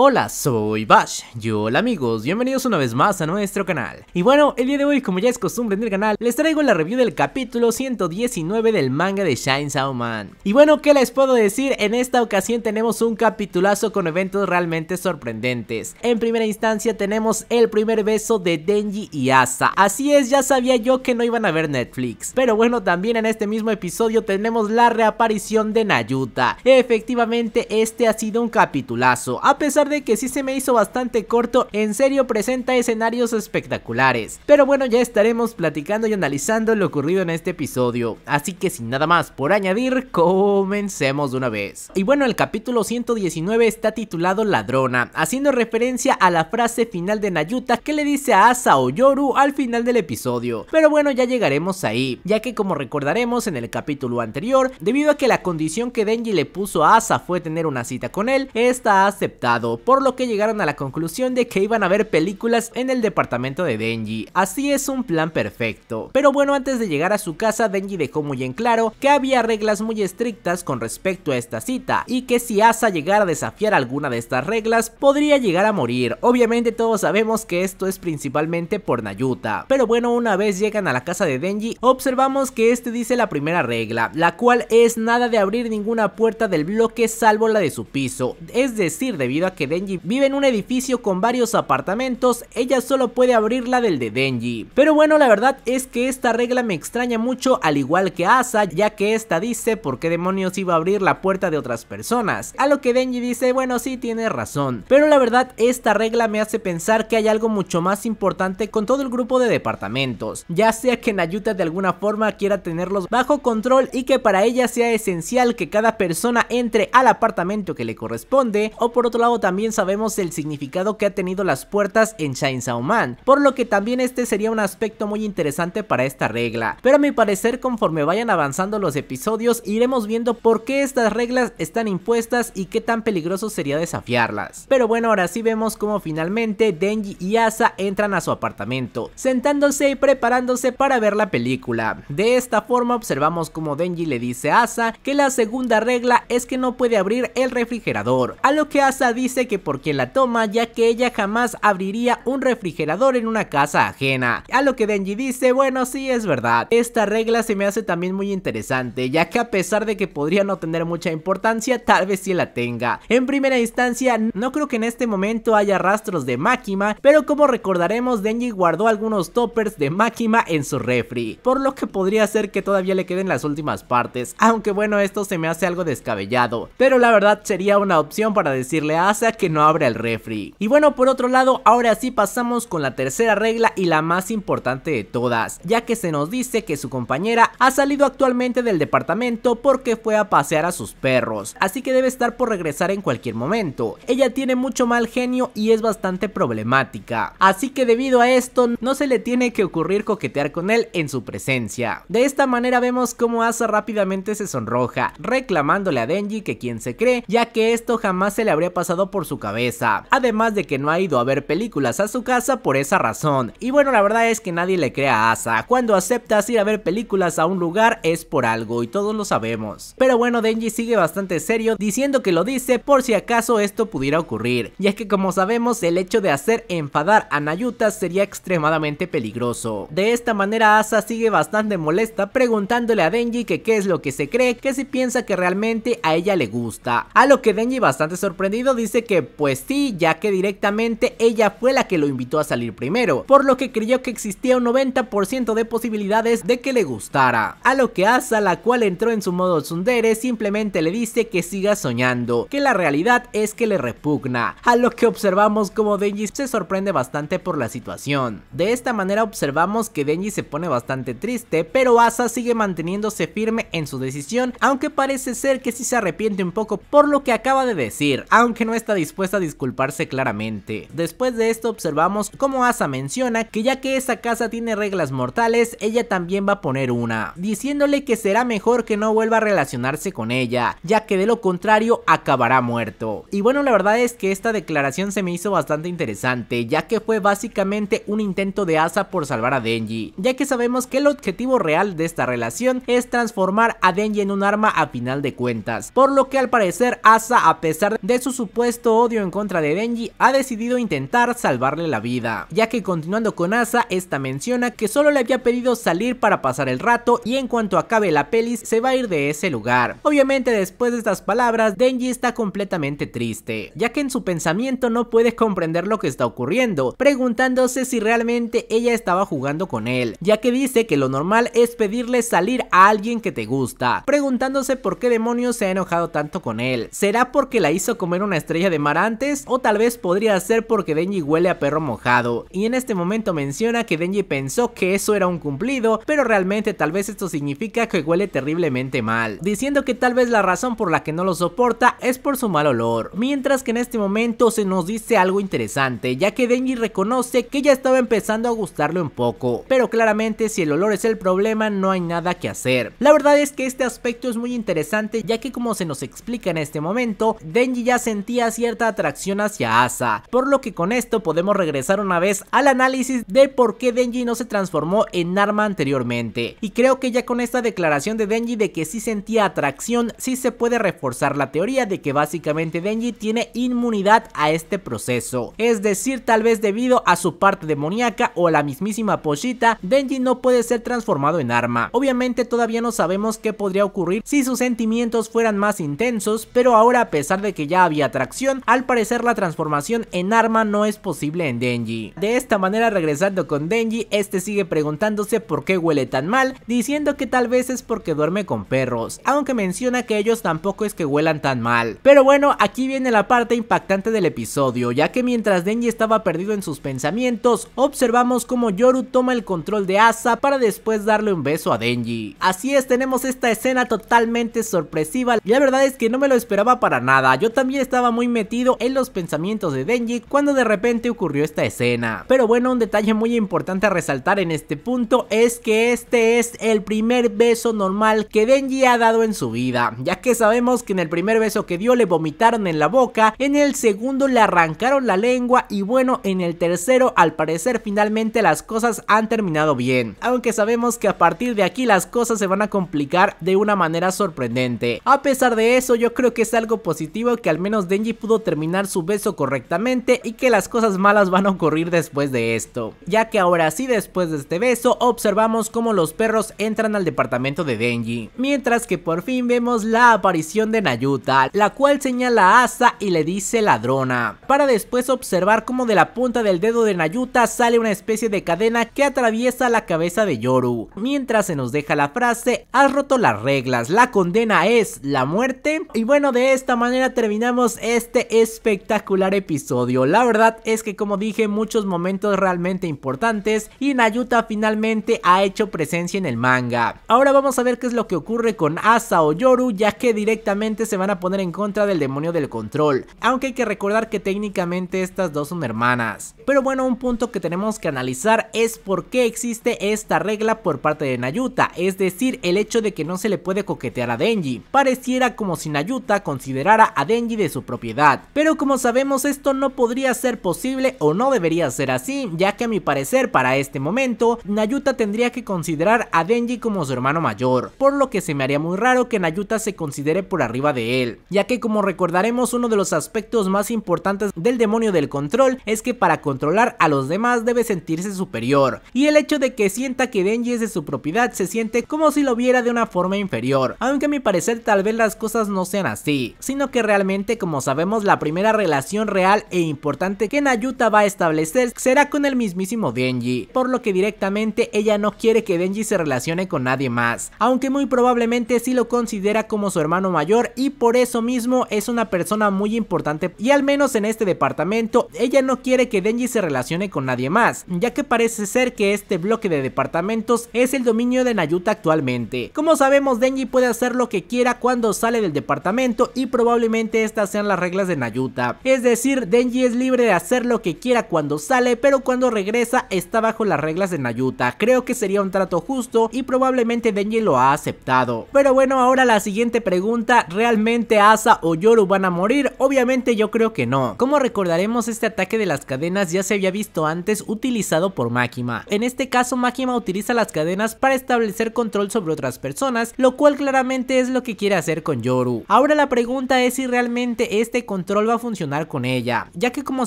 Hola, soy Bash yo hola amigos, bienvenidos una vez más a nuestro canal Y bueno, el día de hoy como ya es costumbre en el canal, les traigo la review del capítulo 119 del manga de Shine Man Y bueno, ¿qué les puedo decir? En esta ocasión tenemos un capitulazo con eventos realmente sorprendentes En primera instancia tenemos el primer beso de Denji y Asa Así es, ya sabía yo que no iban a ver Netflix Pero bueno, también en este mismo episodio tenemos la reaparición de Nayuta Efectivamente, este ha sido un capitulazo, a pesar que si se me hizo bastante corto, en serio presenta escenarios espectaculares. Pero bueno, ya estaremos platicando y analizando lo ocurrido en este episodio, así que sin nada más por añadir, comencemos de una vez. Y bueno, el capítulo 119 está titulado Ladrona, haciendo referencia a la frase final de Nayuta que le dice a Asa o Yoru al final del episodio. Pero bueno, ya llegaremos ahí, ya que como recordaremos en el capítulo anterior, debido a que la condición que Denji le puso a Asa fue tener una cita con él, Está ha aceptado, por lo que llegaron a la conclusión de que iban a ver películas en el departamento de Denji, así es un plan perfecto. Pero bueno, antes de llegar a su casa, Denji dejó muy en claro que había reglas muy estrictas con respecto a esta cita, y que si Asa llegara a desafiar alguna de estas reglas, podría llegar a morir. Obviamente todos sabemos que esto es principalmente por Nayuta, pero bueno, una vez llegan a la casa de Denji, observamos que este dice la primera regla, la cual es nada de abrir ninguna puerta del bloque salvo la de su piso, es decir, debido a que Denji vive en un edificio con varios apartamentos, ella solo puede abrir la del de Denji. Pero bueno, la verdad es que esta regla me extraña mucho, al igual que Asa, ya que esta dice por qué demonios iba a abrir la puerta de otras personas. A lo que Denji dice, bueno, sí, tiene razón. Pero la verdad, esta regla me hace pensar que hay algo mucho más importante con todo el grupo de departamentos, ya sea que Nayuta de alguna forma quiera tenerlos bajo control y que para ella sea esencial que cada persona entre al apartamento que le corresponde, o por otro lado también también sabemos el significado que ha tenido las puertas en Chainsaw Man, por lo que también este sería un aspecto muy interesante para esta regla, pero a mi parecer conforme vayan avanzando los episodios iremos viendo por qué estas reglas están impuestas y qué tan peligroso sería desafiarlas. Pero bueno, ahora sí vemos cómo finalmente Denji y Asa entran a su apartamento, sentándose y preparándose para ver la película. De esta forma observamos cómo Denji le dice a Asa que la segunda regla es que no puede abrir el refrigerador, a lo que Asa dice que por quien la toma, ya que ella jamás abriría un refrigerador en una casa ajena. A lo que Denji dice, bueno, sí es verdad. Esta regla se me hace también muy interesante, ya que a pesar de que podría no tener mucha importancia, tal vez sí la tenga. En primera instancia, no creo que en este momento haya rastros de Makima, pero como recordaremos, Denji guardó algunos toppers de Makima en su refri, por lo que podría ser que todavía le queden las últimas partes, aunque bueno, esto se me hace algo descabellado. Pero la verdad sería una opción para decirle a que no abra el refri. Y bueno, por otro lado, ahora sí pasamos con la tercera regla y la más importante de todas, ya que se nos dice que su compañera ha salido actualmente del departamento porque fue a pasear a sus perros, así que debe estar por regresar en cualquier momento. Ella tiene mucho mal genio y es bastante problemática, así que debido a esto no se le tiene que ocurrir coquetear con él en su presencia. De esta manera vemos cómo Asa rápidamente se sonroja, reclamándole a Denji que quien se cree, ya que esto jamás se le habría pasado por por su cabeza. Además de que no ha ido a ver películas a su casa por esa razón. Y bueno, la verdad es que nadie le crea a Asa. Cuando acepta ir a ver películas a un lugar es por algo y todos lo sabemos. Pero bueno, Denji sigue bastante serio diciendo que lo dice por si acaso esto pudiera ocurrir. Y es que como sabemos el hecho de hacer enfadar a Nayuta sería extremadamente peligroso. De esta manera Asa sigue bastante molesta preguntándole a Denji que qué es lo que se cree, que si piensa que realmente a ella le gusta. A lo que Denji bastante sorprendido dice que pues sí, ya que directamente ella fue la que lo invitó a salir primero, por lo que creyó que existía un 90% de posibilidades de que le gustara. A lo que Asa, la cual entró en su modo tsundere, simplemente le dice que siga soñando, que la realidad es que le repugna, a lo que observamos como Denji se sorprende bastante por la situación. De esta manera observamos que Denji se pone bastante triste, pero Asa sigue manteniéndose firme en su decisión, aunque parece ser que si se arrepiente un poco por lo que acaba de decir, aunque no está dispuesta a disculparse claramente. Después de esto observamos cómo Asa menciona que ya que esa casa tiene reglas mortales, ella también va a poner una, diciéndole que será mejor que no vuelva a relacionarse con ella, ya que de lo contrario acabará muerto. Y bueno, la verdad es que esta declaración se me hizo bastante interesante, ya que fue básicamente un intento de Asa por salvar a Denji, ya que sabemos que el objetivo real de esta relación es transformar a Denji en un arma a final de cuentas, por lo que al parecer Asa a pesar de su supuesto odio en contra de Denji, ha decidido intentar salvarle la vida, ya que continuando con Asa, esta menciona que solo le había pedido salir para pasar el rato y en cuanto acabe la pelis se va a ir de ese lugar. Obviamente después de estas palabras, Denji está completamente triste, ya que en su pensamiento no puede comprender lo que está ocurriendo, preguntándose si realmente ella estaba jugando con él, ya que dice que lo normal es pedirle salir a alguien que te gusta, preguntándose por qué demonios se ha enojado tanto con él. ¿Será porque la hizo comer una estrella de Mar antes o tal vez podría ser porque Denji huele a perro mojado y en este momento menciona que Denji pensó que eso era un cumplido pero realmente tal vez esto significa que huele terriblemente mal, diciendo que tal vez la razón por la que no lo soporta es por su mal olor, mientras que en este momento se nos dice algo interesante ya que Denji reconoce que ya estaba empezando a gustarle un poco, pero claramente si el olor es el problema no hay nada que hacer. La verdad es que este aspecto es muy interesante ya que como se nos explica en este momento, Denji ya sentía cierta cierta atracción hacia Asa, por lo que con esto podemos regresar una vez al análisis de por qué Denji no se transformó en arma anteriormente, y creo que ya con esta declaración de Denji de que sí sentía atracción, sí se puede reforzar la teoría de que básicamente Denji tiene inmunidad a este proceso, es decir, tal vez debido a su parte demoníaca o a la mismísima pochita, Denji no puede ser transformado en arma. Obviamente todavía no sabemos qué podría ocurrir si sus sentimientos fueran más intensos, pero ahora a pesar de que ya había atracción, al parecer la transformación en arma no es posible en Denji. De esta manera regresando con Denji, este sigue preguntándose por qué huele tan mal, diciendo que tal vez es porque duerme con perros, aunque menciona que ellos tampoco es que huelan tan mal. Pero bueno, aquí viene la parte impactante del episodio, ya que mientras Denji estaba perdido en sus pensamientos, observamos cómo Yoru toma el control de Asa para después darle un beso a Denji. Así es, tenemos esta escena totalmente sorpresiva, y la verdad es que no me lo esperaba para nada, yo también estaba muy metido en los pensamientos de Denji cuando de repente ocurrió esta escena. Pero bueno, un detalle muy importante a resaltar en este punto es que este es el primer beso normal que Denji ha dado en su vida, ya que sabemos que en el primer beso que dio le vomitaron en la boca, en el segundo le arrancaron la lengua y bueno, en el tercero al parecer finalmente las cosas han terminado bien, aunque sabemos que a partir de aquí las cosas se van a complicar de una manera sorprendente. A pesar de eso, yo creo que es algo positivo que al menos Denji terminar su beso correctamente y que las cosas malas van a ocurrir después de esto. Ya que ahora sí después de este beso observamos cómo los perros entran al departamento de Denji. Mientras que por fin vemos la aparición de Nayuta, la cual señala a Asa y le dice ladrona. Para después observar cómo de la punta del dedo de Nayuta sale una especie de cadena que atraviesa la cabeza de Yoru. Mientras se nos deja la frase, has roto las reglas, la condena es la muerte. Y bueno, de esta manera terminamos este este espectacular episodio. La verdad es que como dije, muchos momentos realmente importantes y Nayuta finalmente ha hecho presencia en el manga. Ahora vamos a ver qué es lo que ocurre con Asa o Yoru, ya que directamente se van a poner en contra del demonio del control. Aunque hay que recordar que técnicamente estas dos son hermanas. Pero bueno, un punto que tenemos que analizar es por qué existe esta regla por parte de Nayuta, es decir, el hecho de que no se le puede coquetear a Denji. Pareciera como si Nayuta considerara a Denji de su propiedad pero como sabemos esto no podría ser posible o no debería ser así, ya que a mi parecer para este momento Nayuta tendría que considerar a Denji como su hermano mayor, por lo que se me haría muy raro que Nayuta se considere por arriba de él, ya que como recordaremos uno de los aspectos más importantes del demonio del control es que para controlar a los demás debe sentirse superior, y el hecho de que sienta que Denji es de su propiedad se siente como si lo viera de una forma inferior, aunque a mi parecer tal vez las cosas no sean así, sino que realmente como sabemos la primera relación real e importante que Nayuta va a establecer será con el mismísimo Denji, por lo que directamente ella no quiere que Denji se relacione con nadie más, aunque muy probablemente sí lo considera como su hermano mayor y por eso mismo es una persona muy importante y al menos en este departamento ella no quiere que Denji se relacione con nadie más, ya que parece ser que este bloque de departamentos es el dominio de Nayuta actualmente. Como sabemos Denji puede hacer lo que quiera cuando sale del departamento y probablemente estas sean las reglas de Nayuta. Es decir, Denji es libre de hacer lo que quiera cuando sale, pero cuando regresa está bajo las reglas de Nayuta. Creo que sería un trato justo y probablemente Denji lo ha aceptado. Pero bueno, ahora la siguiente pregunta, ¿realmente Asa o Yoru van a morir? Obviamente yo creo que no. Como recordaremos, este ataque de las cadenas ya se había visto antes utilizado por Makima. En este caso, Makima utiliza las cadenas para establecer control sobre otras personas, lo cual claramente es lo que quiere hacer con Yoru. Ahora la pregunta es si realmente este control control va a funcionar con ella, ya que como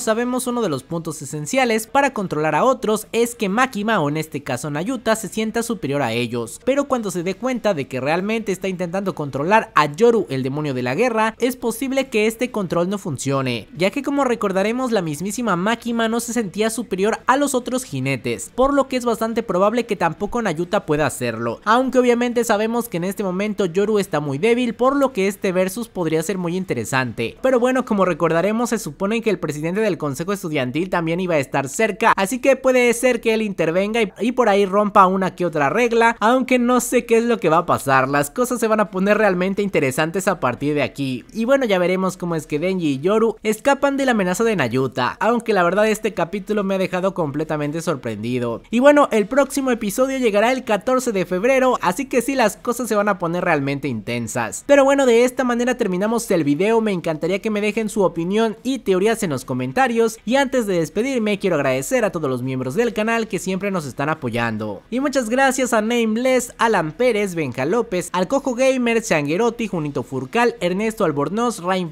sabemos uno de los puntos esenciales para controlar a otros es que Makima o en este caso Nayuta se sienta superior a ellos, pero cuando se dé cuenta de que realmente está intentando controlar a Yoru el demonio de la guerra, es posible que este control no funcione, ya que como recordaremos la mismísima Makima no se sentía superior a los otros jinetes, por lo que es bastante probable que tampoco Nayuta pueda hacerlo, aunque obviamente sabemos que en este momento Yoru está muy débil, por lo que este versus podría ser muy interesante, pero bueno como recordaremos, se supone que el presidente del consejo estudiantil también iba a estar cerca, así que puede ser que él intervenga y, por ahí rompa una que otra regla, aunque no sé qué es lo que va a pasar, las cosas se van a poner realmente interesantes a partir de aquí. Y bueno, ya veremos cómo es que Denji y Yoru escapan de la amenaza de Nayuta, aunque la verdad este capítulo me ha dejado completamente sorprendido. Y bueno, el próximo episodio llegará el 14 de febrero, así que sí, las cosas se van a poner realmente intensas. Pero bueno, de esta manera terminamos el video, me encantaría que me dejes dejen su opinión y teorías en los comentarios y antes de despedirme quiero agradecer a todos los miembros del canal que siempre nos están apoyando. Y muchas gracias a Nameless, Alan Pérez, Benja López, Alcojo Gamer, Changuerotti, Junito Furcal, Ernesto Albornoz, Rain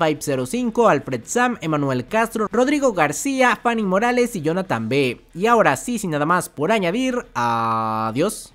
05 Alfred Sam, Emanuel Castro, Rodrigo García, Fanny Morales y Jonathan B. Y ahora sí, sin nada más por añadir, adiós.